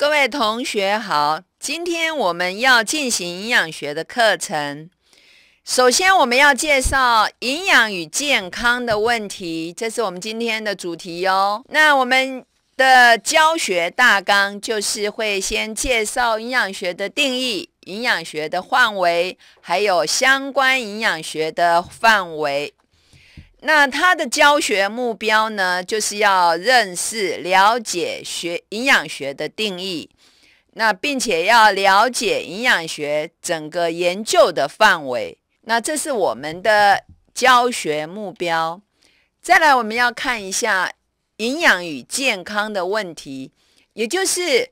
各位同学好，今天我们要进行营养学的课程。首先，我们要介绍营养与健康的问题，这是我们今天的主题哟。那我们的教学大纲就是会先介绍营养学的定义、营养学的范围，还有相关营养学的范围。那他的教学目标呢，就是要认识、了解学营养学的定义，那并且要了解营养学整个研究的范围。那这是我们的教学目标。再来，我们要看一下营养与健康的问题，也就是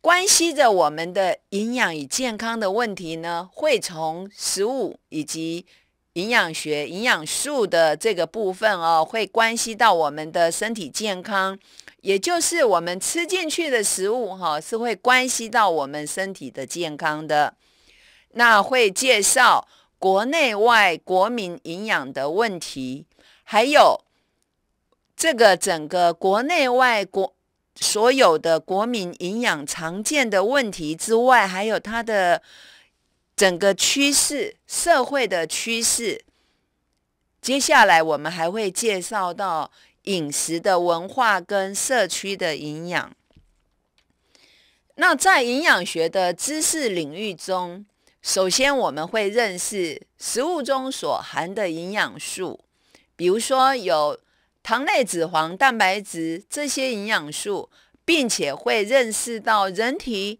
关系着我们的营养与健康的问题呢，会从食物以及。营养学、营养素的这个部分哦，会关系到我们的身体健康，也就是我们吃进去的食物哈，是会关系到我们身体的健康的。那会介绍国内外国民营养的问题，还有这个整个国内外国所有的国民营养常见的问题之外，还有它的。整个趋势，社会的趋势。接下来，我们还会介绍到饮食的文化跟社区的营养。那在营养学的知识领域中，首先我们会认识食物中所含的营养素，比如说有糖类、脂肪、蛋白质这些营养素，并且会认识到人体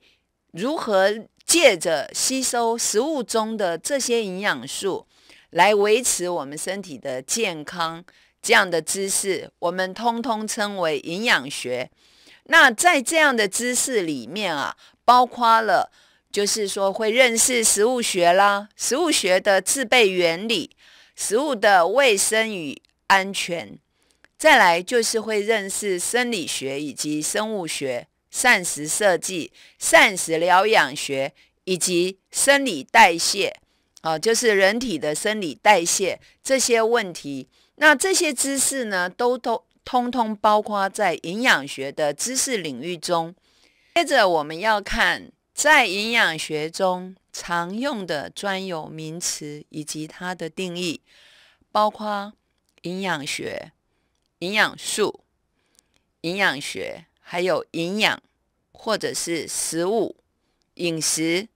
如何。借着吸收食物中的这些营养素来维持我们身体的健康，这样的知识我们通通称为营养学。那在这样的知识里面啊，包括了就是说会认识食物学啦，食物学的制备原理，食物的卫生与安全，再来就是会认识生理学以及生物学。膳食设计、膳食疗养学以及生理代谢，哦，就是人体的生理代谢这些问题。那这些知识呢，都都通通包括在营养学的知识领域中。接着，我们要看在营养学中常用的专有名词以及它的定义，包括营养学、营养素、营养学。还有营养，或者是食物、饮食、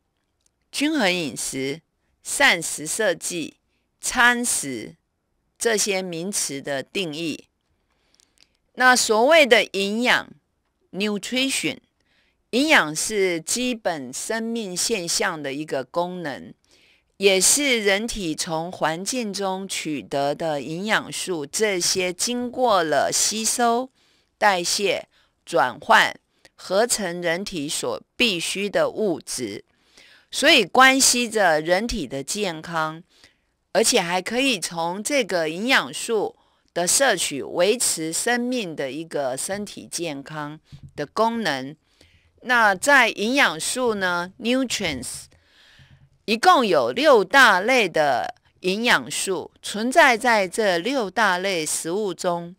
均衡饮食、膳食设计、餐食这些名词的定义。那所谓的营养 （nutrition），营养是基本生命现象的一个功能，也是人体从环境中取得的营养素。这些经过了吸收、代谢。转换、合成人体所必需的物质，所以关系着人体的健康，而且还可以从这个营养素的摄取维持生命的一个身体健康的功能。那在营养素呢，nutrients 一共有六大类的营养素存在在这六大类食物中。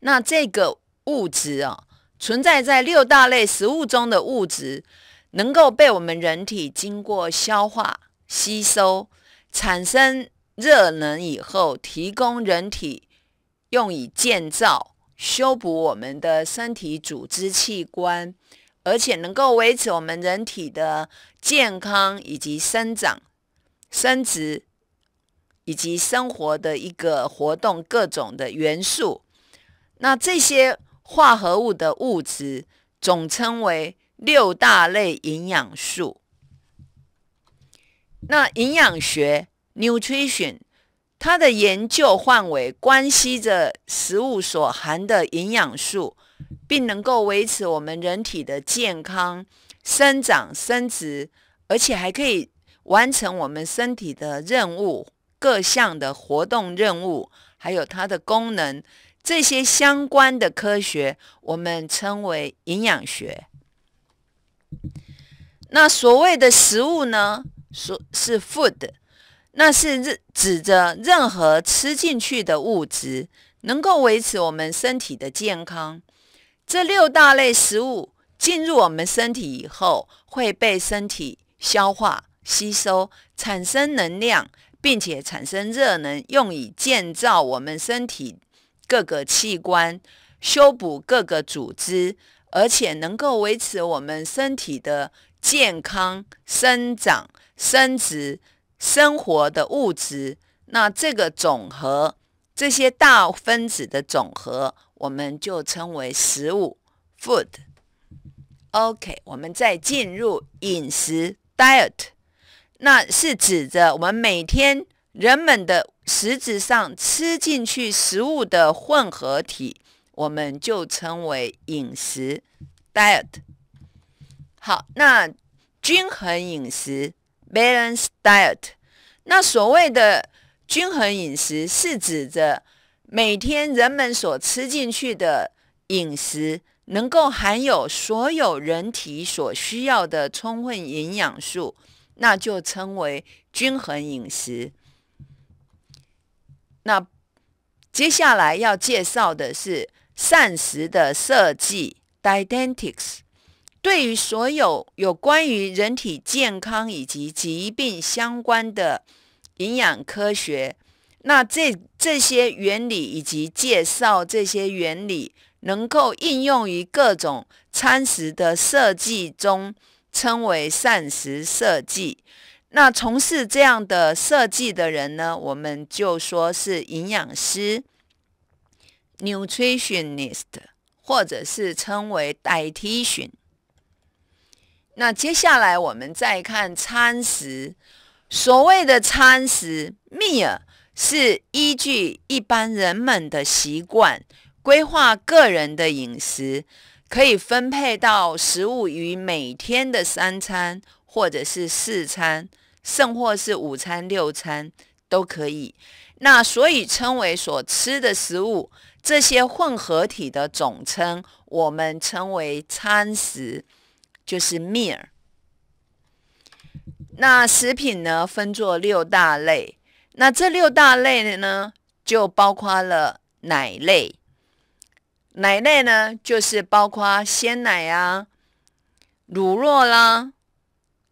那这个。物质啊，存在在六大类食物中的物质，能够被我们人体经过消化吸收，产生热能以后，提供人体用以建造、修补我们的身体组织器官，而且能够维持我们人体的健康以及生长、生殖以及生活的一个活动各种的元素。那这些。化合物的物质总称为六大类营养素。那营养学 （nutrition） 它的研究范围关系着食物所含的营养素，并能够维持我们人体的健康、生长、生殖，而且还可以完成我们身体的任务、各项的活动任务，还有它的功能。这些相关的科学，我们称为营养学。那所谓的食物呢？说是 food，那是指着任何吃进去的物质，能够维持我们身体的健康。这六大类食物进入我们身体以后，会被身体消化、吸收，产生能量，并且产生热能，用以建造我们身体。各个器官修补各个组织，而且能够维持我们身体的健康、生长、生殖、生活的物质。那这个总和，这些大分子的总和，我们就称为食物 （food）。OK，我们再进入饮食 （diet），那是指着我们每天。人们的实质上吃进去食物的混合体，我们就称为饮食 （diet）。好，那均衡饮食 （balanced diet）。那所谓的均衡饮食是指着每天人们所吃进去的饮食能够含有所有人体所需要的充分营养素，那就称为均衡饮食。那接下来要介绍的是膳食的设计 （dietetics）。对于所有有关于人体健康以及疾病相关的营养科学，那这这些原理以及介绍这些原理，能够应用于各种餐食的设计中，称为膳食设计。那从事这样的设计的人呢，我们就说是营养师 （nutritionist），或者是称为 dietitian。那接下来我们再看餐食。所谓的餐食 （meal） 是依据一般人们的习惯规划个人的饮食，可以分配到食物于每天的三餐或者是四餐。甚或是午餐、六餐都可以。那所以称为所吃的食物，这些混合体的总称，我们称为餐食，就是 meal。那食品呢分作六大类，那这六大类呢就包括了奶类。奶类呢就是包括鲜奶啊、乳酪啦，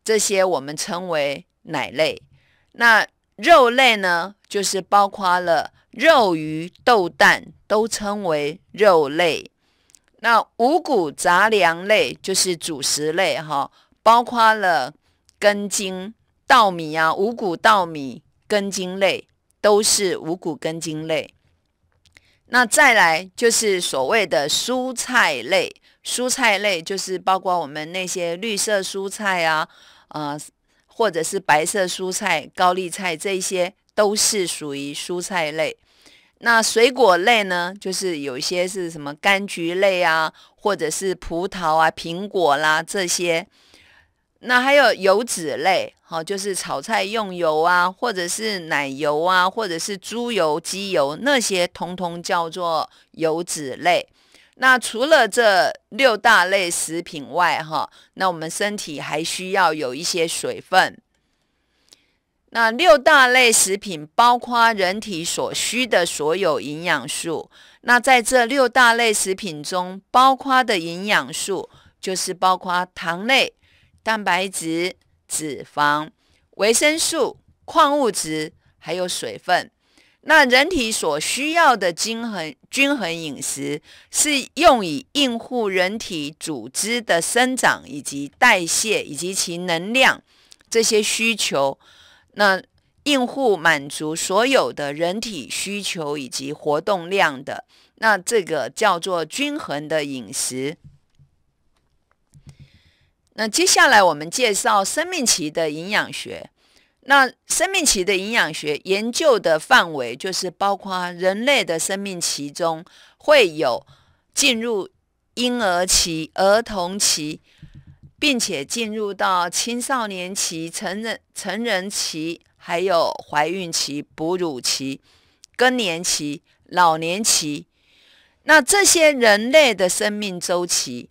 这些我们称为。奶类，那肉类呢？就是包括了肉、鱼、豆、蛋，都称为肉类。那五谷杂粮类就是主食类，哈，包括了根茎、稻米啊，五谷、稻米、根茎类都是五谷根茎类。那再来就是所谓的蔬菜类，蔬菜类就是包括我们那些绿色蔬菜啊，呃。或者是白色蔬菜，高丽菜这些都是属于蔬菜类。那水果类呢？就是有一些是什么柑橘类啊，或者是葡萄啊、苹果啦这些。那还有油脂类，好，就是炒菜用油啊，或者是奶油啊，或者是猪油、鸡油那些，通通叫做油脂类。那除了这六大类食品外，哈，那我们身体还需要有一些水分。那六大类食品包括人体所需的所有营养素。那在这六大类食品中，包括的营养素就是包括糖类、蛋白质、脂肪、维生素、矿物质，还有水分。那人体所需要的均衡均衡饮食是用以应付人体组织的生长以及代谢以及其能量这些需求，那应付满足所有的人体需求以及活动量的，那这个叫做均衡的饮食。那接下来我们介绍生命期的营养学。那生命期的营养学研究的范围，就是包括人类的生命期中会有进入婴儿期、儿童期，并且进入到青少年期、成人成人期，还有怀孕期、哺乳期、更年期、老年期。那这些人类的生命周期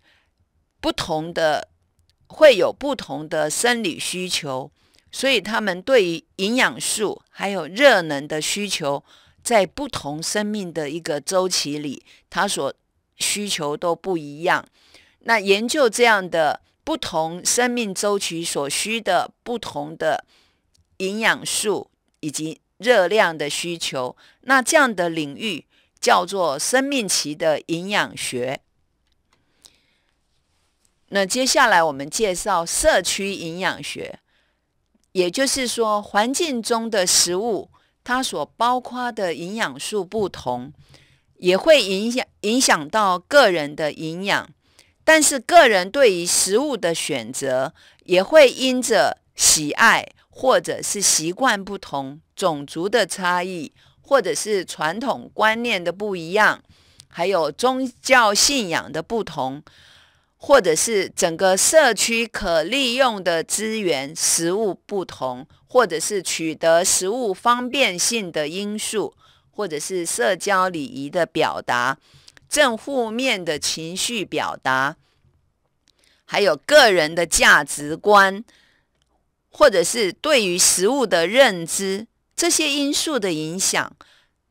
不同的，会有不同的生理需求。所以，他们对于营养素还有热能的需求，在不同生命的一个周期里，它所需求都不一样。那研究这样的不同生命周期所需的不同的营养素以及热量的需求，那这样的领域叫做生命期的营养学。那接下来我们介绍社区营养学。也就是说，环境中的食物它所包括的营养素不同，也会影响影响到个人的营养。但是，个人对于食物的选择也会因着喜爱或者是习惯不同、种族的差异，或者是传统观念的不一样，还有宗教信仰的不同。或者是整个社区可利用的资源，食物不同，或者是取得食物方便性的因素，或者是社交礼仪的表达，正负面的情绪表达，还有个人的价值观，或者是对于食物的认知，这些因素的影响，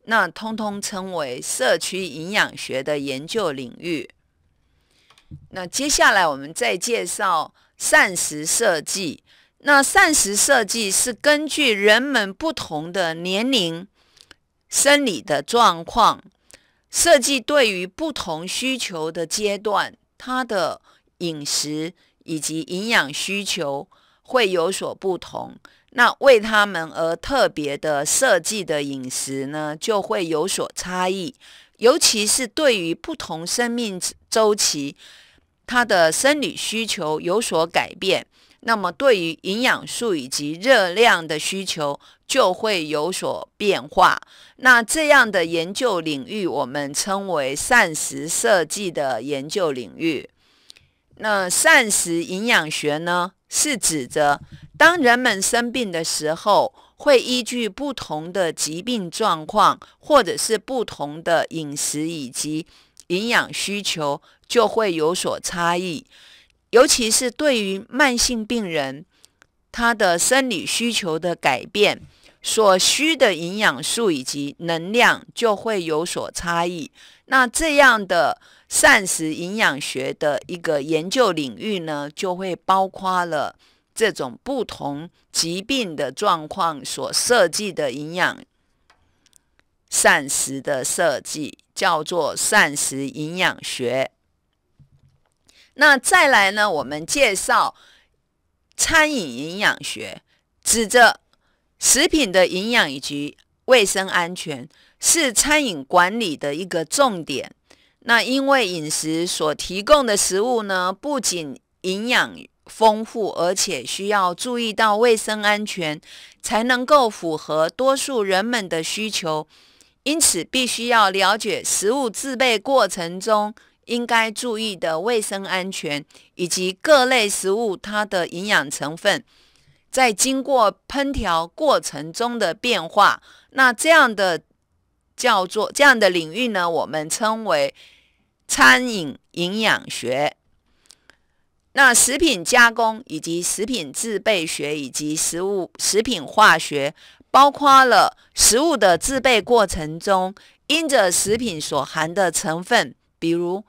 那通通称为社区营养学的研究领域。那接下来我们再介绍膳食设计。那膳食设计是根据人们不同的年龄、生理的状况，设计对于不同需求的阶段，它的饮食以及营养需求会有所不同。那为他们而特别的设计的饮食呢，就会有所差异。尤其是对于不同生命。周期，它的生理需求有所改变，那么对于营养素以及热量的需求就会有所变化。那这样的研究领域，我们称为膳食设计的研究领域。那膳食营养学呢，是指着当人们生病的时候，会依据不同的疾病状况，或者是不同的饮食以及。营养需求就会有所差异，尤其是对于慢性病人，他的生理需求的改变所需的营养素以及能量就会有所差异。那这样的膳食营养学的一个研究领域呢，就会包括了这种不同疾病的状况所设计的营养膳食的设计。叫做膳食营养学。那再来呢？我们介绍餐饮营养学，指着食品的营养以及卫生安全是餐饮管理的一个重点。那因为饮食所提供的食物呢，不仅营养丰富，而且需要注意到卫生安全，才能够符合多数人们的需求。因此，必须要了解食物制备过程中应该注意的卫生安全，以及各类食物它的营养成分在经过烹调过程中的变化。那这样的叫做这样的领域呢？我们称为餐饮营养学。那食品加工以及食品制备学，以及食物食品化学。包括了食物的制备过程中，因着食品所含的成分，比如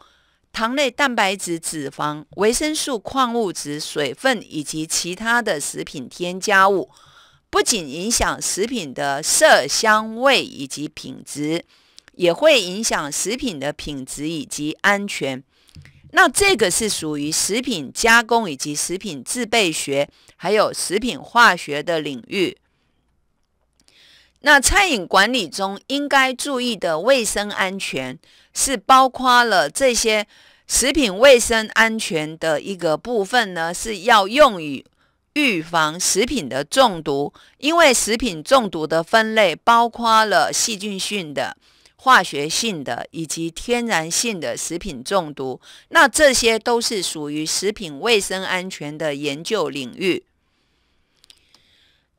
糖类、蛋白质、脂肪、维生素、矿物质、水分以及其他的食品添加物，不仅影响食品的色、香、味以及品质，也会影响食品的品质以及安全。那这个是属于食品加工以及食品制备学，还有食品化学的领域。那餐饮管理中应该注意的卫生安全，是包括了这些食品卫生安全的一个部分呢，是要用于预防食品的中毒。因为食品中毒的分类包括了细菌性的、化学性的以及天然性的食品中毒，那这些都是属于食品卫生安全的研究领域。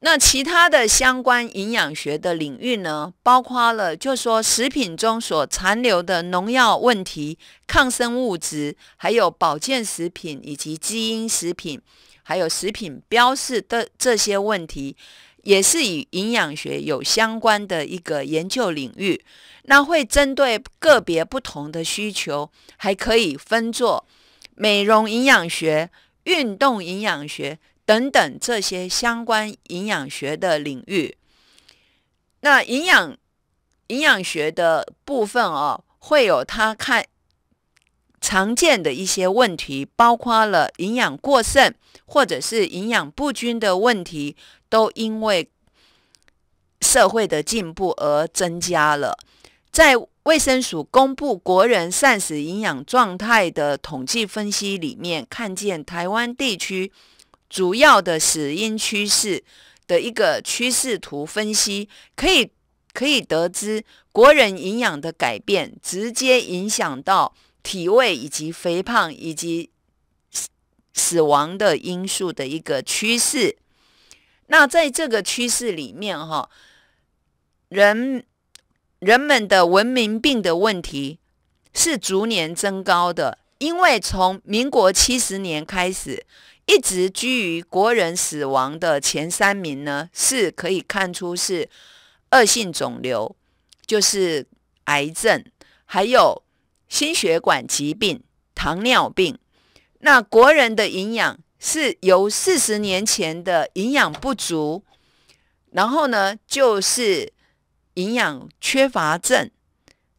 那其他的相关营养学的领域呢，包括了就说食品中所残留的农药问题、抗生物质，还有保健食品以及基因食品，还有食品标示的这些问题，也是与营养学有相关的一个研究领域。那会针对个别不同的需求，还可以分作美容营养学、运动营养学。等等这些相关营养学的领域，那营养营养学的部分哦，会有他看常见的一些问题，包括了营养过剩或者是营养不均的问题，都因为社会的进步而增加了。在卫生署公布国人膳食营养状态的统计分析里面，看见台湾地区。主要的死因趋势的一个趋势图分析，可以可以得知国人营养的改变直接影响到体位以及肥胖以及死亡的因素的一个趋势。那在这个趋势里面，哈，人人们的文明病的问题是逐年增高的，因为从民国七十年开始。一直居于国人死亡的前三名呢，是可以看出是恶性肿瘤，就是癌症，还有心血管疾病、糖尿病。那国人的营养是由四十年前的营养不足，然后呢就是营养缺乏症，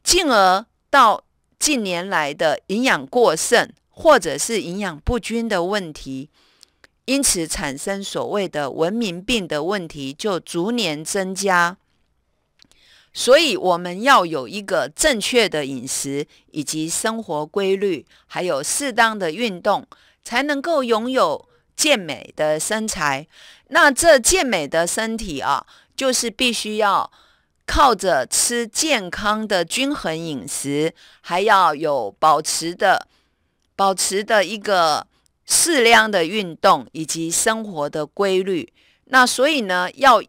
进而到近年来的营养过剩。或者是营养不均的问题，因此产生所谓的文明病的问题就逐年增加。所以我们要有一个正确的饮食以及生活规律，还有适当的运动，才能够拥有健美的身材。那这健美的身体啊，就是必须要靠着吃健康的均衡饮食，还要有保持的。保持的一个适量的运动以及生活的规律，那所以呢，要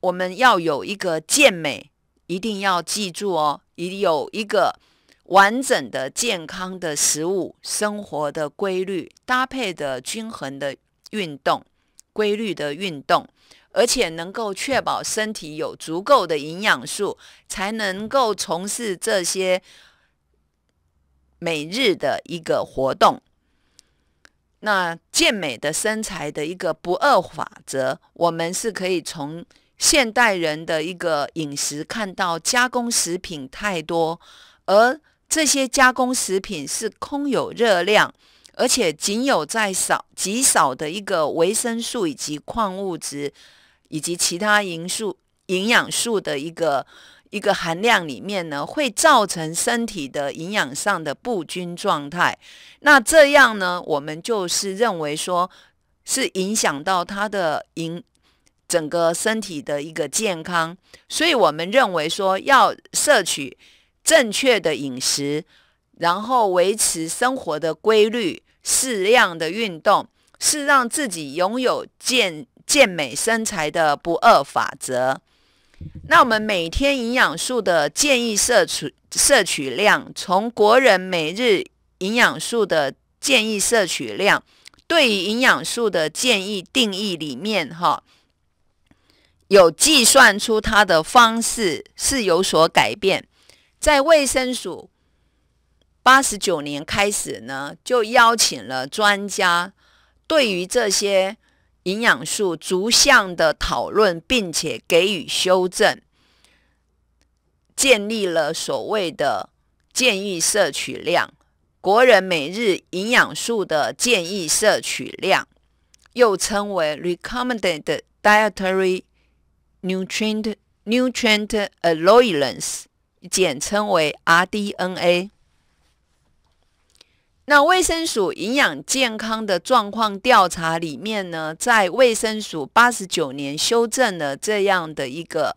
我们要有一个健美，一定要记住哦，你有一个完整的健康的食物生活的规律搭配的均衡的运动规律的运动，而且能够确保身体有足够的营养素，才能够从事这些。每日的一个活动，那健美的身材的一个不二法则，我们是可以从现代人的一个饮食看到，加工食品太多，而这些加工食品是空有热量，而且仅有在少极少的一个维生素以及矿物质以及其他营素、营养素的一个。一个含量里面呢，会造成身体的营养上的不均状态。那这样呢，我们就是认为说，是影响到他的营整个身体的一个健康。所以我们认为说，要摄取正确的饮食，然后维持生活的规律，适量的运动，是让自己拥有健健美身材的不二法则。那我们每天营养素的建议摄取摄取量，从国人每日营养素的建议摄取量，对于营养素的建议定义里面，哈，有计算出它的方式是有所改变。在卫生署八十九年开始呢，就邀请了专家，对于这些。营养素逐项的讨论，并且给予修正，建立了所谓的建议摄取量。国人每日营养素的建议摄取量，又称为 Recommended Dietary Nutrient Nutrient Allowance，简称为 RDNa。那卫生署营养健康的状况调查里面呢，在卫生署八十九年修正了这样的一个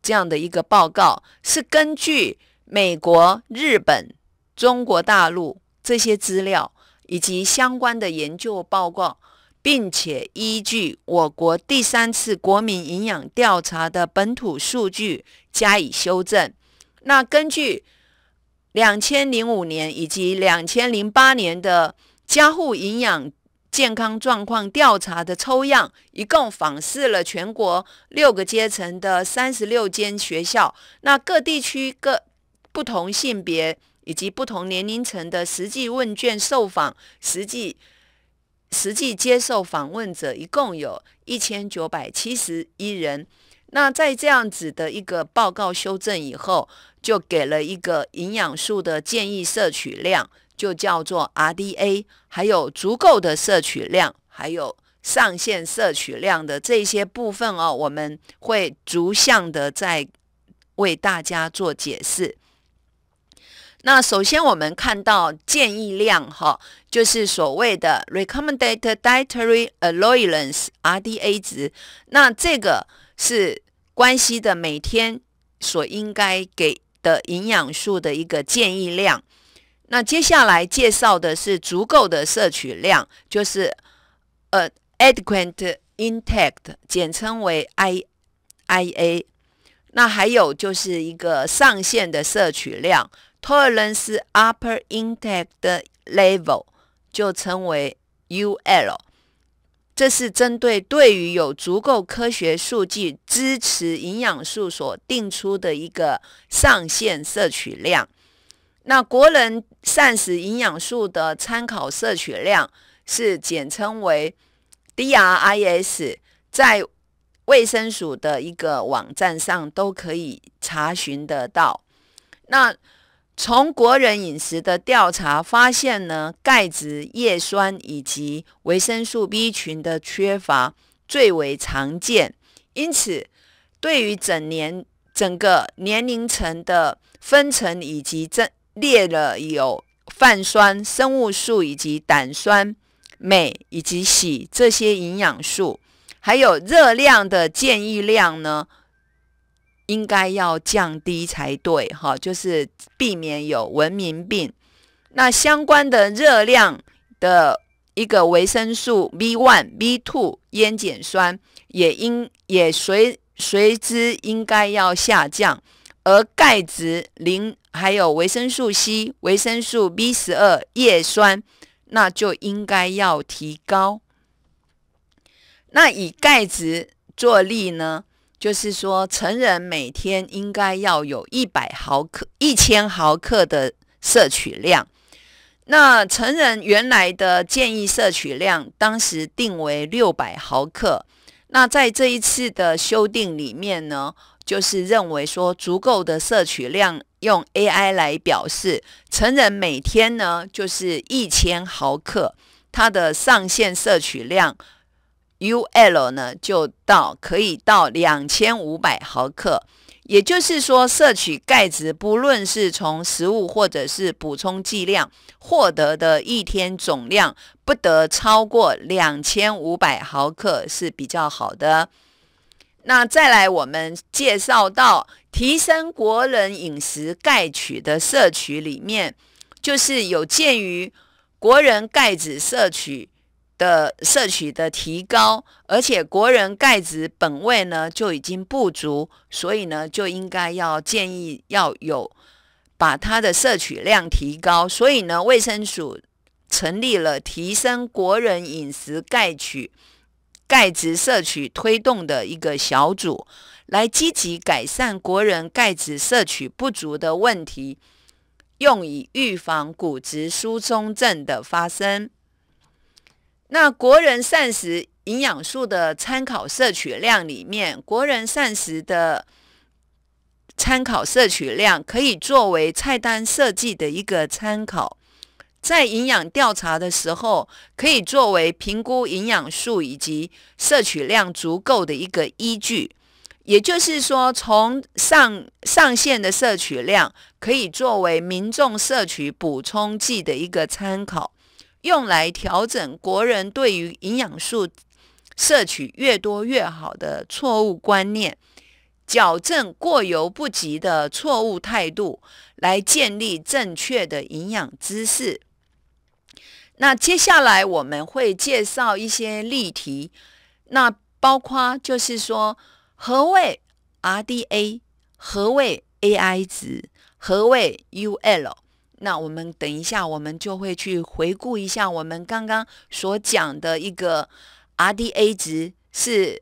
这样的一个报告，是根据美国、日本、中国大陆这些资料以及相关的研究报告，并且依据我国第三次国民营养调查的本土数据加以修正。那根据。两千零五年以及两千零八年的家护营养健康状况调查的抽样，一共访视了全国六个阶层的三十六间学校。那各地区各不同性别以及不同年龄层的实际问卷受访实际实际接受访问者，一共有一千九百七十一人。那在这样子的一个报告修正以后。就给了一个营养素的建议摄取量，就叫做 RDA，还有足够的摄取量，还有上限摄取量的这些部分哦，我们会逐项的在为大家做解释。那首先我们看到建议量哈，就是所谓的 Recommended Dietary Allowance RDA 值，那这个是关系的每天所应该给。的营养素的一个建议量。那接下来介绍的是足够的摄取量，就是呃，adequate intake，简称为 I I A。那还有就是一个上限的摄取量，tolerance upper intake level 就称为 U L。这是针对对于有足够科学数据支持营养素所定出的一个上限摄取量。那国人膳食营养素的参考摄取量是简称为 DRIs，在卫生署的一个网站上都可以查询得到。那从国人饮食的调查发现呢，钙质、叶酸以及维生素 B 群的缺乏最为常见。因此，对于整年、整个年龄层的分层以及这列了有泛酸、生物素以及胆酸、镁以及硒这些营养素，还有热量的建议量呢？应该要降低才对，哈，就是避免有文明病。那相关的热量的一个维生素 B one、B two、烟碱酸也应也随随之应该要下降，而钙质、磷还有维生素 C、维生素 B 十二、叶酸，那就应该要提高。那以钙质做例呢？就是说，成人每天应该要有一百毫克、一千毫克的摄取量。那成人原来的建议摄取量，当时定为六百毫克。那在这一次的修订里面呢，就是认为说，足够的摄取量用 AI 来表示，成人每天呢就是一千毫克，它的上限摄取量。U L 呢，就到可以到两千五百毫克，也就是说，摄取钙质不论是从食物或者是补充剂量获得的一天总量，不得超过两千五百毫克是比较好的。那再来，我们介绍到提升国人饮食钙取的摄取里面，就是有鉴于国人钙质摄取。的摄取的提高，而且国人钙质本位呢就已经不足，所以呢就应该要建议要有把它的摄取量提高，所以呢卫生署成立了提升国人饮食钙取钙质摄取推动的一个小组，来积极改善国人钙质摄取不足的问题，用以预防骨质疏松症的发生。那国人膳食营养素的参考摄取量里面，国人膳食的参考摄取量可以作为菜单设计的一个参考，在营养调查的时候，可以作为评估营养素以及摄取量足够的一个依据。也就是说，从上上限的摄取量，可以作为民众摄取补充剂的一个参考。用来调整国人对于营养素摄取越多越好的错误观念，矫正过犹不及的错误态度，来建立正确的营养知识。那接下来我们会介绍一些例题，那包括就是说何谓 RDA，何谓 AI 值，何谓 UL。那我们等一下，我们就会去回顾一下我们刚刚所讲的一个 RDA 值，是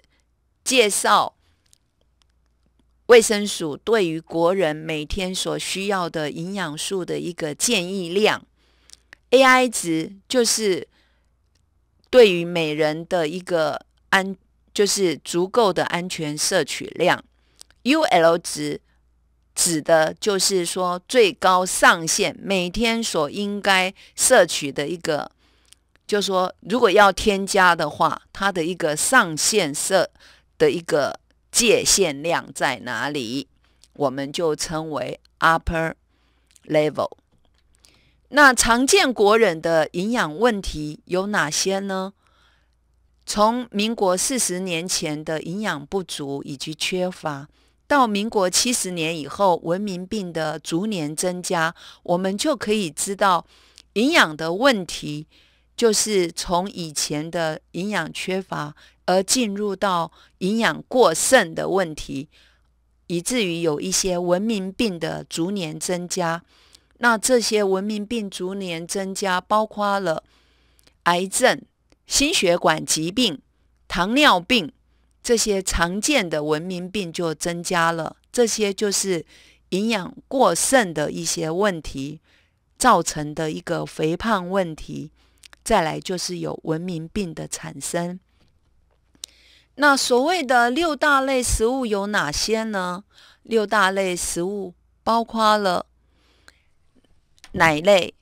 介绍卫生署对于国人每天所需要的营养素的一个建议量。AI 值就是对于每人的一个安，就是足够的安全摄取量。UL 值。指的就是说，最高上限每天所应该摄取的一个，就说如果要添加的话，它的一个上限设的一个界限量在哪里，我们就称为 upper level。那常见国人的营养问题有哪些呢？从民国四十年前的营养不足以及缺乏。到民国七十年以后，文明病的逐年增加，我们就可以知道，营养的问题，就是从以前的营养缺乏，而进入到营养过剩的问题，以至于有一些文明病的逐年增加。那这些文明病逐年增加，包括了癌症、心血管疾病、糖尿病。这些常见的文明病就增加了，这些就是营养过剩的一些问题造成的一个肥胖问题。再来就是有文明病的产生。那所谓的六大类食物有哪些呢？六大类食物包括了奶类、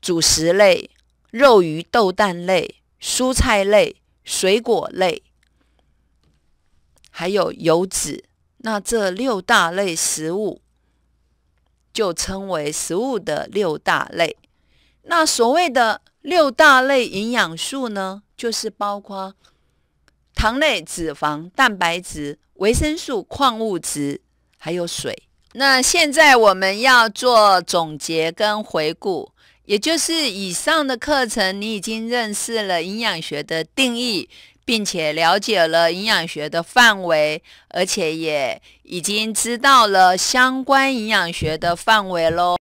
主食类、肉鱼豆蛋类、蔬菜类、水果类。还有油脂，那这六大类食物就称为食物的六大类。那所谓的六大类营养素呢，就是包括糖类、脂肪、蛋白质、维生素、矿物质，还有水。那现在我们要做总结跟回顾，也就是以上的课程，你已经认识了营养学的定义。并且了解了营养学的范围，而且也已经知道了相关营养学的范围喽。